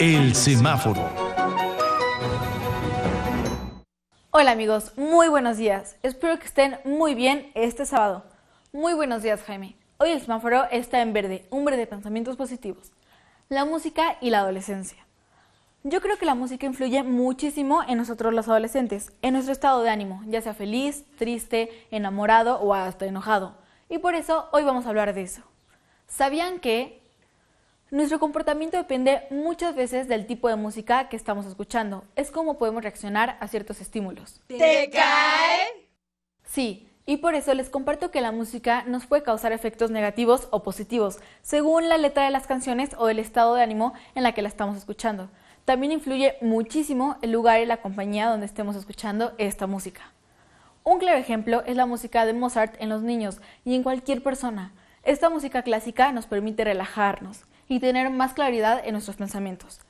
El semáforo. Hola amigos, muy buenos días. Espero que estén muy bien este sábado. Muy buenos días Jaime. Hoy el semáforo está en verde, un verde de pensamientos positivos. La música y la adolescencia. Yo creo que la música influye muchísimo en nosotros los adolescentes, en nuestro estado de ánimo, ya sea feliz, triste, enamorado o hasta enojado. Y por eso hoy vamos a hablar de eso. ¿Sabían que nuestro comportamiento depende muchas veces del tipo de música que estamos escuchando. Es como podemos reaccionar a ciertos estímulos. ¿Te cae? Sí, y por eso les comparto que la música nos puede causar efectos negativos o positivos, según la letra de las canciones o el estado de ánimo en la que la estamos escuchando. También influye muchísimo el lugar y la compañía donde estemos escuchando esta música. Un claro ejemplo es la música de Mozart en los niños y en cualquier persona. Esta música clásica nos permite relajarnos, y tener más claridad en nuestros pensamientos.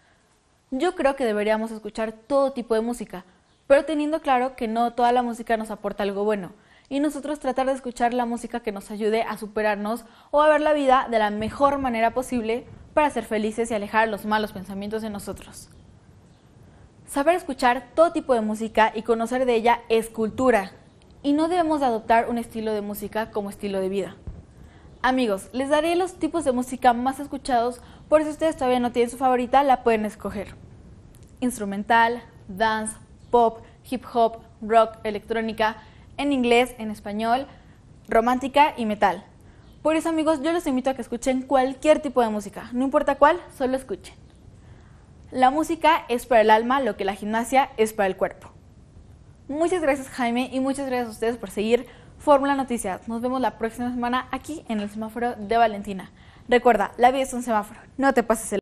Yo creo que deberíamos escuchar todo tipo de música, pero teniendo claro que no toda la música nos aporta algo bueno, y nosotros tratar de escuchar la música que nos ayude a superarnos o a ver la vida de la mejor manera posible para ser felices y alejar los malos pensamientos de nosotros. Saber escuchar todo tipo de música y conocer de ella es cultura, y no debemos adoptar un estilo de música como estilo de vida. Amigos, les daré los tipos de música más escuchados, por si ustedes todavía no tienen su favorita, la pueden escoger. Instrumental, dance, pop, hip hop, rock, electrónica, en inglés, en español, romántica y metal. Por eso amigos, yo los invito a que escuchen cualquier tipo de música, no importa cuál, solo escuchen. La música es para el alma lo que la gimnasia es para el cuerpo. Muchas gracias Jaime y muchas gracias a ustedes por seguir Fórmula Noticias. Nos vemos la próxima semana aquí en el semáforo de Valentina. Recuerda, la vida es un semáforo. No te pases el